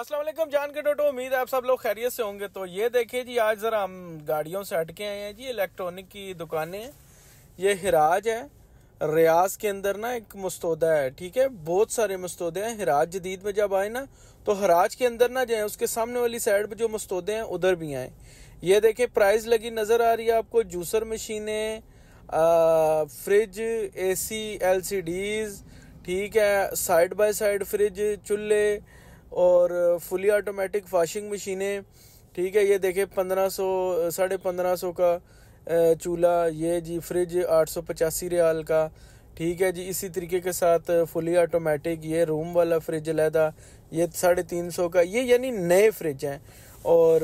असलम जान के डोटो उम्मीद है आप सब लोग खैरियत से होंगे तो ये देखिए जी आज ज़रा हम गाड़ियों से हटके आए हैं जी इलेक्ट्रॉनिक की दुकानें ये हिराज है रियाज के अंदर ना एक मुस्तौदा है ठीक है बहुत सारे मुस्तौदे हैं हिराज जदीद में जब आए ना तो हराज के अंदर ना जाए उसके सामने वाली साइड पर जो मुस्तौदे हैं उधर भी आए ये देखें प्राइस लगी नज़र आ रही है आपको जूसर मशीनें फ्रिज ए सी ठीक है साइड बाय साइड फ्रिज चूल्हे और फुली ऑटोमेटिक वाशिंग मशीनें ठीक है ये देखे पंद्रह सौ साढ़े पंद्रह सौ का चूल्हा ये जी फ्रिज आठ सौ पचासी रियाल का ठीक है जी इसी तरीके के साथ फुली ऑटोमेटिक ये रूम वाला फ्रिज लैदा ये साढ़े तीन सौ का ये यानी नए फ्रिज हैं और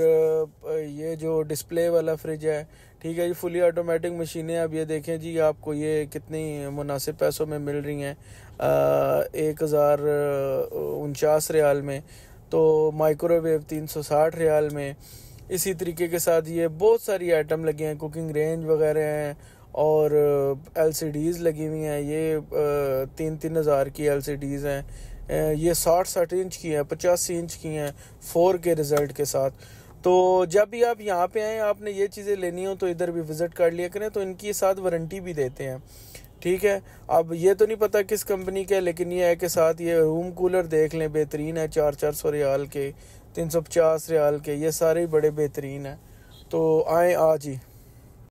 ये जो डिस्प्ले वाला फ्रिज है ठीक है ये फुली ऑटोमेटिक मशीनें अब ये देखें जी आपको ये कितनी मुनासिब पैसों में मिल रही हैं एक हज़ार उनचास रियाल में तो माइक्रोवेव तीन सौ साठ रियाल में इसी तरीके के साथ ये बहुत सारी आइटम लगे हैं कुकिंग रेंज वगैरह हैं और डीज़ लगी हुई हैं ये तीन तीन हज़ार की डीज़ हैं ये साठ साठ इंच की हैं पचासी इंच की हैं फोर के रिज़ल्ट के साथ तो जब भी आप यहाँ पे आएँ आपने ये चीज़ें लेनी हो तो इधर भी विज़िट कर लिया करें तो इनकी साथ वारंटी भी देते हैं ठीक है अब ये तो नहीं पता किस कंपनी का है लेकिन ये है कि साथ ये रूम कूलर देख लें बेहतरीन है चार चार सौ रियाल के तीन सौ पचास रियाल के ये सारे बड़े बेहतरीन हैं तो आए आज ही